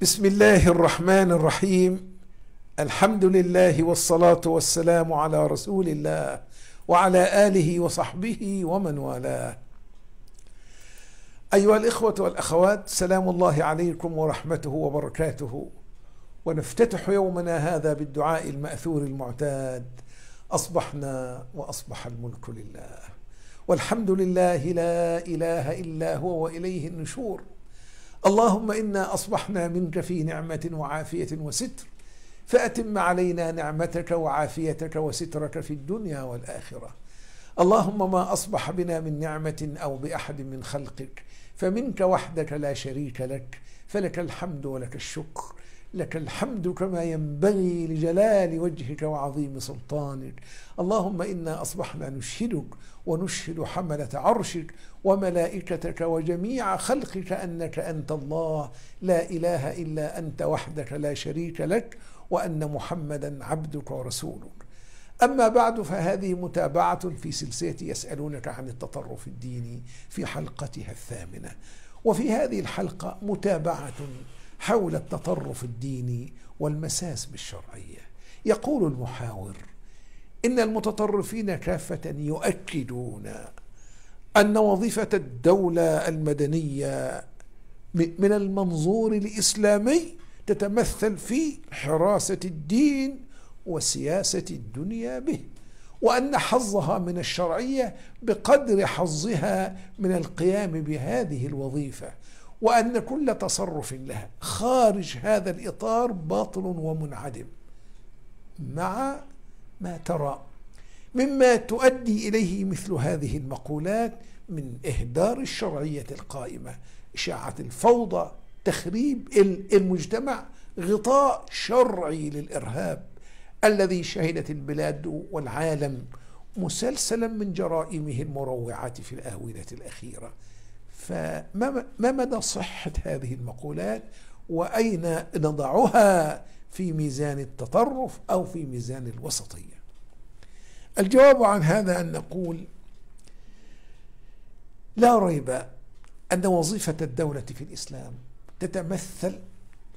بسم الله الرحمن الرحيم الحمد لله والصلاه والسلام على رسول الله وعلى اله وصحبه ومن والاه ايها الاخوه والاخوات سلام الله عليكم ورحمته وبركاته ونفتتح يومنا هذا بالدعاء الماثور المعتاد اصبحنا واصبح الملك لله والحمد لله لا اله الا هو واليه النشور اللهم إنا أصبحنا منك في نعمة وعافية وستر فأتم علينا نعمتك وعافيتك وسترك في الدنيا والآخرة اللهم ما أصبح بنا من نعمة أو بأحد من خلقك فمنك وحدك لا شريك لك فلك الحمد ولك الشكر لك الحمد كما ينبغي لجلال وجهك وعظيم سلطانك اللهم انا اصبحنا نشهدك ونشهد حمله عرشك وملائكتك وجميع خلقك انك انت الله لا اله الا انت وحدك لا شريك لك وان محمدا عبدك ورسولك أما بعد فهذه متابعة في سلسلة يسألونك عن التطرف الديني في حلقتها الثامنة وفي هذه الحلقة متابعة حول التطرف الديني والمساس بالشرعيه يقول المحاور ان المتطرفين كافه يؤكدون ان وظيفه الدوله المدنيه من المنظور الاسلامي تتمثل في حراسه الدين وسياسه الدنيا به وان حظها من الشرعيه بقدر حظها من القيام بهذه الوظيفه وأن كل تصرف لها خارج هذا الإطار باطل ومنعدم مع ما ترى مما تؤدي إليه مثل هذه المقولات من إهدار الشرعية القائمة إشاعة الفوضى تخريب المجتمع غطاء شرعي للإرهاب الذي شهدت البلاد والعالم مسلسلا من جرائمه المروعة في الآونة الأخيرة فما مدى صحة هذه المقولات وأين نضعها في ميزان التطرف أو في ميزان الوسطية الجواب عن هذا أن نقول لا ريب أن وظيفة الدولة في الإسلام تتمثل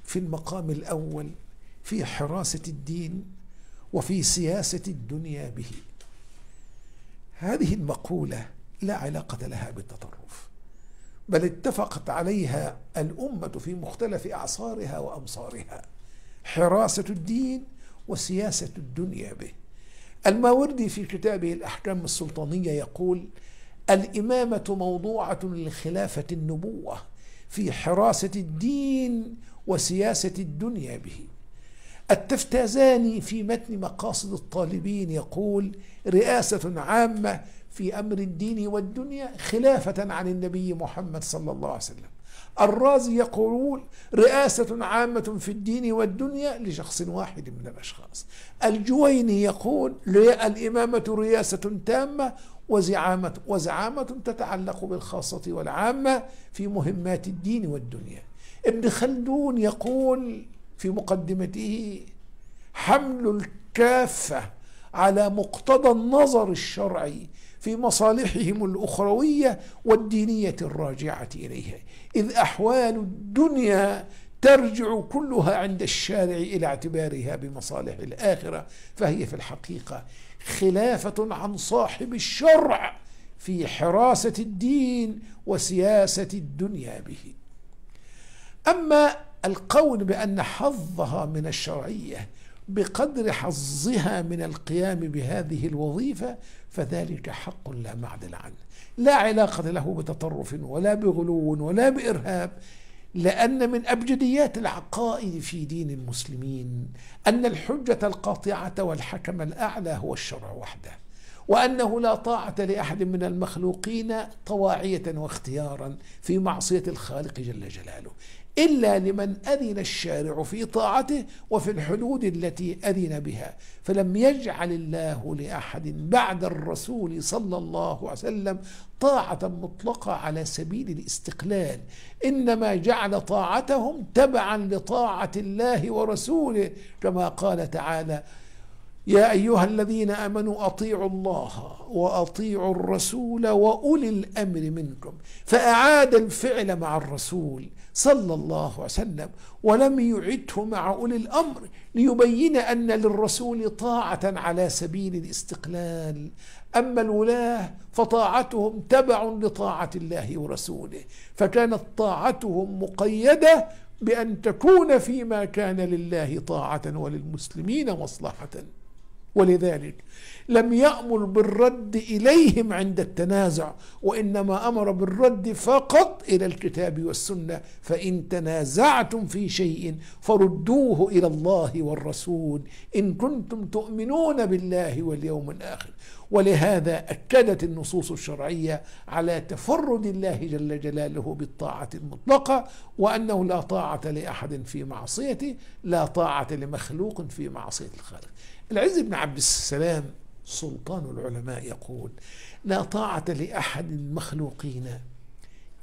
في المقام الأول في حراسة الدين وفي سياسة الدنيا به هذه المقولة لا علاقة لها بالتطرف بل اتفقت عليها الأمة في مختلف أعصارها وأمصارها حراسة الدين وسياسة الدنيا به الماوردي في كتابه الأحكام السلطانية يقول الإمامة موضوعة لخلافة النبوة في حراسة الدين وسياسة الدنيا به التفتازاني في متن مقاصد الطالبين يقول رئاسة عامة في أمر الدين والدنيا خلافة عن النبي محمد صلى الله عليه وسلم الرازي يقول رئاسة عامة في الدين والدنيا لشخص واحد من الأشخاص الجويني يقول الإمامة رياسة تامة وزعامة وزعامة تتعلق بالخاصة والعامة في مهمات الدين والدنيا ابن خلدون يقول في مقدمته حمل الكافة على مقتضى النظر الشرعي في مصالحهم الأخروية والدينية الراجعة إليها إذ أحوال الدنيا ترجع كلها عند الشارع إلى اعتبارها بمصالح الآخرة فهي في الحقيقة خلافة عن صاحب الشرع في حراسة الدين وسياسة الدنيا به أما القول بأن حظها من الشرعية بقدر حظها من القيام بهذه الوظيفة فذلك حق لا معدل عنه لا علاقة له بتطرف ولا بغلو ولا بإرهاب لأن من أبجديات العقائد في دين المسلمين أن الحجة القاطعة والحكم الأعلى هو الشرع وحده وأنه لا طاعة لأحد من المخلوقين طواعية واختيارا في معصية الخالق جل جلاله إلا لمن أذن الشارع في طاعته وفي الحدود التي أذن بها فلم يجعل الله لأحد بعد الرسول صلى الله عليه وسلم طاعة مطلقة على سبيل الاستقلال إنما جعل طاعتهم تبعا لطاعة الله ورسوله كما قال تعالى يا ايها الذين امنوا اطيعوا الله واطيعوا الرسول واولي الامر منكم فاعاد الفعل مع الرسول صلى الله عليه وسلم ولم يعده مع أولي الأمر ليبين أن للرسول طاعة على سبيل الاستقلال أما الولاة فطاعتهم تبع لطاعة الله ورسوله فكانت طاعتهم مقيدة بأن تكون فيما كان لله طاعة وللمسلمين مصلحة ولذلك لم يأمر بالرد إليهم عند التنازع وإنما أمر بالرد فقط إلى الكتاب والسنة فإن تنازعتم في شيء فردوه إلى الله والرسول إن كنتم تؤمنون بالله واليوم الآخر ولهذا أكدت النصوص الشرعية على تفرد الله جل جلاله بالطاعة المطلقة وأنه لا طاعة لأحد في معصيته لا طاعة لمخلوق في معصية الخالق العز بن عبد السلام سلطان العلماء يقول لا طاعة لأحد المخلوقين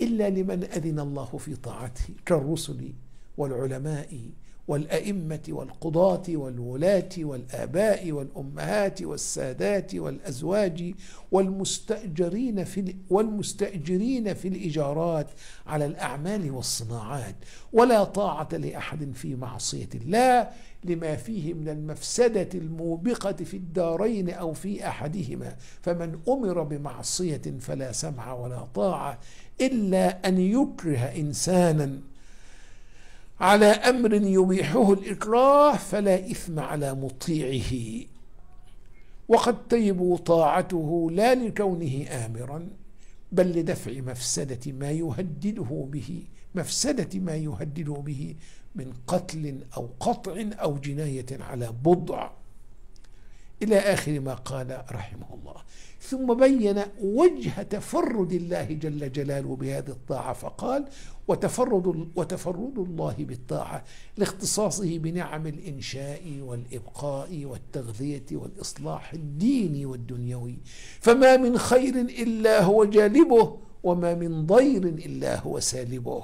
إلا لمن أذن الله في طاعته كالرسل والعلماء والأئمة والقضاة والولاة والآباء والأمهات والسادات والأزواج والمستأجرين في والمستأجرين في الإجارات على الأعمال والصناعات ولا طاعة لأحد في معصية الله لما فيه من المفسدة الموبقة في الدارين أو في أحدهما فمن أمر بمعصية فلا سمع ولا طاعة إلا أن يكره إنسانا على امر يبيحه الاكراه فلا اثم على مطيعه وقد تجب طاعته لا لكونه امرا بل لدفع مفسده ما يهدده به مفسده ما يهدده به من قتل او قطع او جنايه على بضع إلى آخر ما قال رحمه الله ثم بين وجه تفرد الله جل جلاله بهذه الطاعة فقال وتفرد, وتفرد الله بالطاعة لاختصاصه بنعم الإنشاء والإبقاء والتغذية والإصلاح الديني والدنيوي فما من خير إلا هو جالبه وما من ضير إلا هو سالبه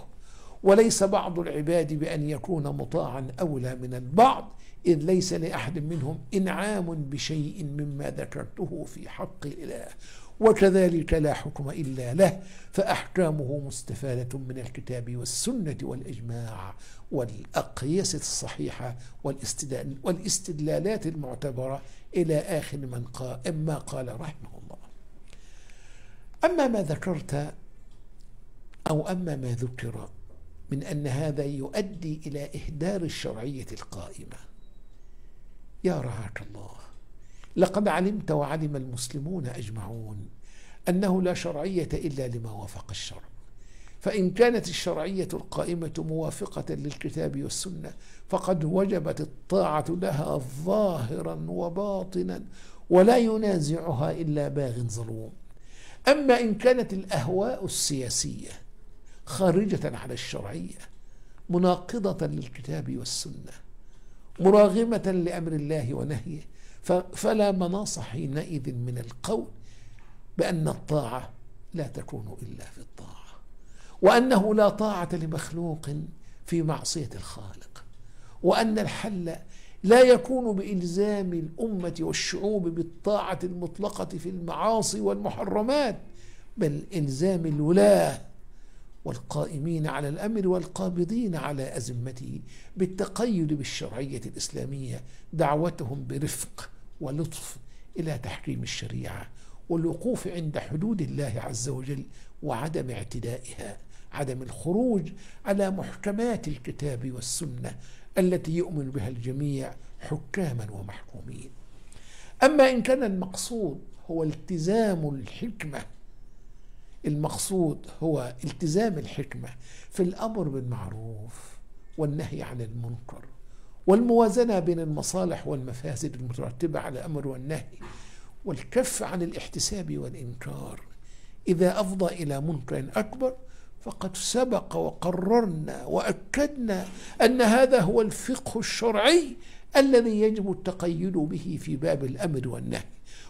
وليس بعض العباد بأن يكون مطاعا أولى من البعض إذ ليس لأحد منهم إنعام بشيء مما ذكرته في حق الإله وكذلك لا حكم إلا له فأحكامه مستفادة من الكتاب والسنة والإجماع والأقيس الصحيحة والاستدلال والاستدلالات المعتبرة إلى آخر من قال ما قال رحمه الله أما ما ذكرت أو أما ما ذكر من أن هذا يؤدي إلى إهدار الشرعية القائمة يا رعاك الله لقد علمت وعلم المسلمون اجمعون انه لا شرعيه الا لما وافق الشرع فان كانت الشرعيه القائمه موافقه للكتاب والسنه فقد وجبت الطاعه لها ظاهرا وباطنا ولا ينازعها الا باغ ظلوم اما ان كانت الاهواء السياسيه خارجه على الشرعيه مناقضه للكتاب والسنه مراغمة لأمر الله ونهيه فلا مناص حينئذ من القول بأن الطاعة لا تكون إلا في الطاعة وأنه لا طاعة لمخلوق في معصية الخالق وأن الحل لا يكون بإلزام الأمة والشعوب بالطاعة المطلقة في المعاصي والمحرمات بل إلزام الولاة والقائمين على الامر والقابضين على ازمته بالتقيد بالشرعيه الاسلاميه دعوتهم برفق ولطف الى تحكيم الشريعه والوقوف عند حدود الله عز وجل وعدم اعتدائها عدم الخروج على محكمات الكتاب والسنه التي يؤمن بها الجميع حكاما ومحكومين اما ان كان المقصود هو التزام الحكمه المقصود هو التزام الحكمة في الأمر بالمعروف والنهي عن المنكر والموازنة بين المصالح والمفاسد المترتبة على الأمر والنهي والكف عن الاحتساب والإنكار إذا أفضى إلى منكر أكبر فقد سبق وقررنا وأكدنا أن هذا هو الفقه الشرعي الذي يجب التقيد به في باب الأمر والنهي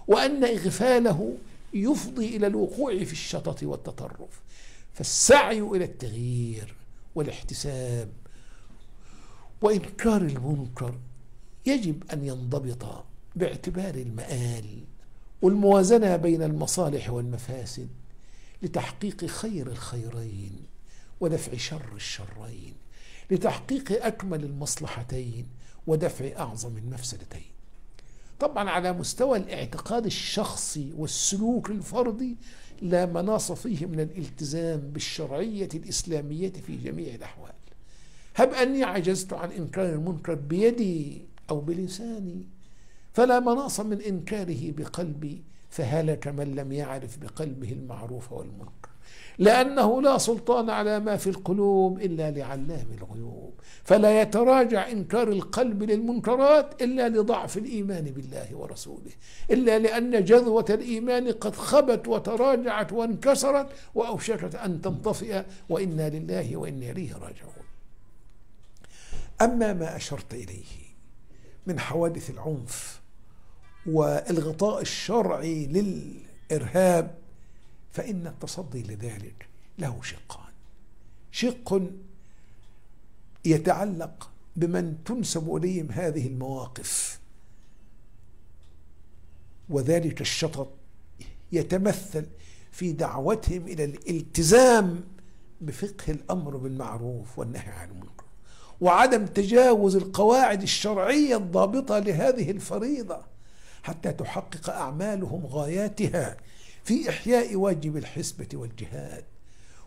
وأن إغفاله يفضي الى الوقوع في الشطط والتطرف فالسعي الى التغيير والاحتساب وانكار المنكر يجب ان ينضبط باعتبار المآل والموازنه بين المصالح والمفاسد لتحقيق خير الخيرين ودفع شر الشرين لتحقيق اكمل المصلحتين ودفع اعظم المفسدتين طبعا على مستوى الاعتقاد الشخصي والسلوك الفردي لا مناص فيه من الالتزام بالشرعية الإسلامية في جميع الأحوال هب أني عجزت عن إنكار المنكر بيدي أو بلساني فلا مناص من إنكاره بقلبي فهلك من لم يعرف بقلبه المعروف والمنكر لأنه لا سلطان على ما في القلوب إلا لعلام الغيوب فلا يتراجع إنكار القلب للمنكرات إلا لضعف الإيمان بالله ورسوله إلا لأن جذوة الإيمان قد خبت وتراجعت وانكسرت وأوشكت أن تنطفئ وإنا لله وإنا إليه راجعون أما ما أشرت إليه من حوادث العنف والغطاء الشرعي للإرهاب فإن التصدي لذلك له شقان شق يتعلق بمن تنسب إليهم هذه المواقف وذلك الشطط يتمثل في دعوتهم إلى الالتزام بفقه الأمر بالمعروف والنهي عن المنكر وعدم تجاوز القواعد الشرعية الضابطة لهذه الفريضة حتى تحقق أعمالهم غاياتها في إحياء واجب الحسبة والجهاد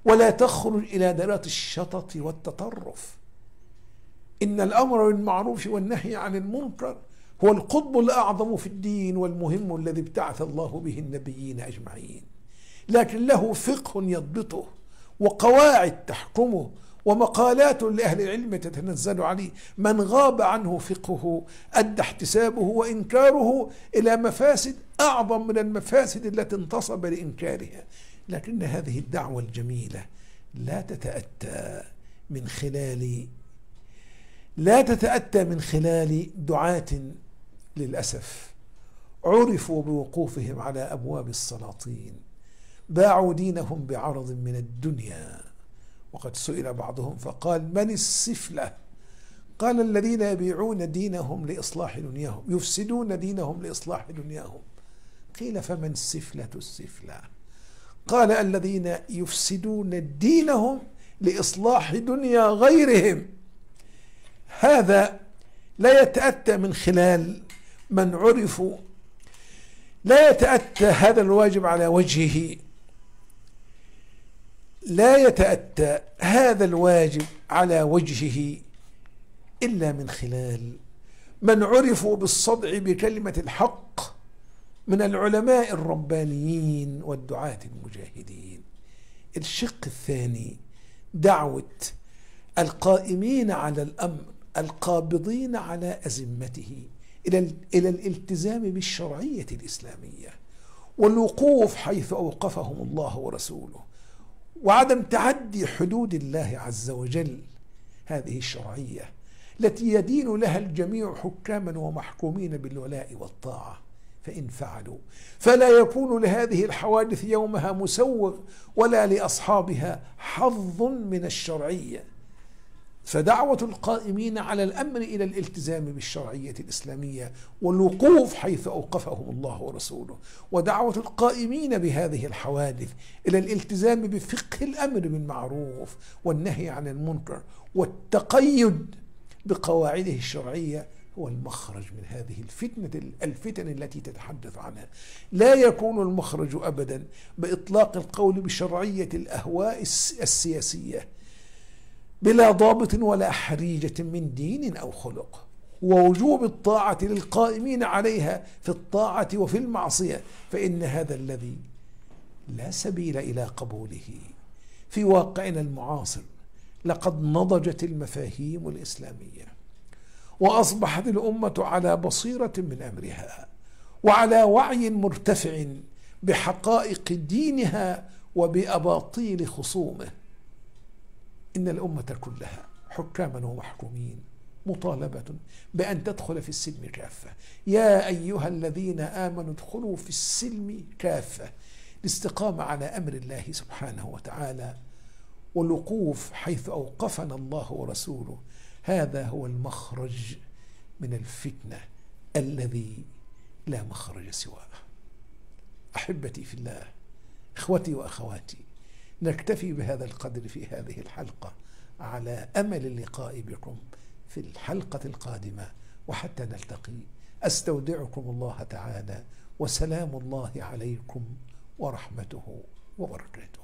ولا تخرج إلى دارات الشطط والتطرف إن الأمر بالمعروف والنهي عن المنكر هو القطب الأعظم في الدين والمهم الذي ابتعث الله به النبيين أجمعين لكن له فقه يضبطه وقواعد تحكمه ومقالات لأهل العلم تتنزل عليه من غاب عنه فقهه أدى احتسابه وإنكاره إلى مفاسد أعظم من المفاسد التي انتصب لإنكارها لكن هذه الدعوة الجميلة لا تتأتى من خلال لا تتأتى من خلال دعاة للأسف عرفوا بوقوفهم على أبواب السلاطين باعوا دينهم بعرض من الدنيا وقد سئل بعضهم فقال من السفلة قال الذين يبيعون دينهم لإصلاح دنياهم يفسدون دينهم لإصلاح دنياهم قيل فمن السفلة السفلة قال الذين يفسدون دينهم لإصلاح دنيا غيرهم هذا لا يتأتى من خلال من عرفوا لا يتأتى هذا الواجب على وجهه لا يتأتى هذا الواجب على وجهه إلا من خلال من عرفوا بالصدع بكلمة الحق من العلماء الربانيين والدعاة المجاهدين الشق الثاني دعوة القائمين على الأمر القابضين على أزمته إلى, إلى الالتزام بالشرعية الإسلامية والوقوف حيث أوقفهم الله ورسوله وعدم تعدي حدود الله عز وجل هذه الشرعيه التي يدين لها الجميع حكاما ومحكومين بالولاء والطاعه فان فعلوا فلا يكون لهذه الحوادث يومها مسوغ ولا لاصحابها حظ من الشرعيه فدعوة القائمين على الأمر إلى الالتزام بالشرعية الإسلامية والوقوف حيث أوقفهم الله ورسوله ودعوة القائمين بهذه الحوادث إلى الالتزام بفقه الأمر بالمعروف والنهي عن المنكر والتقيد بقواعده الشرعية هو المخرج من هذه الفتنة الفتن التي تتحدث عنها لا يكون المخرج أبدا بإطلاق القول بشرعية الأهواء السياسية بلا ضابط ولا حريجة من دين أو خلق ووجوب الطاعة للقائمين عليها في الطاعة وفي المعصية فإن هذا الذي لا سبيل إلى قبوله في واقعنا المعاصر لقد نضجت المفاهيم الإسلامية وأصبحت الأمة على بصيرة من أمرها وعلى وعي مرتفع بحقائق دينها وبأباطيل خصومه إن الأمة كلها حكاما ومحكومين مطالبة بأن تدخل في السلم كافة يا أيها الذين آمنوا ادخلوا في السلم كافة الاستقامة على أمر الله سبحانه وتعالى والوقوف حيث أوقفنا الله ورسوله هذا هو المخرج من الفتنة الذي لا مخرج سواه أحبتي في الله إخوتي وأخواتي نكتفي بهذا القدر في هذه الحلقه على امل اللقاء بكم في الحلقه القادمه وحتى نلتقي استودعكم الله تعالى وسلام الله عليكم ورحمته وبركاته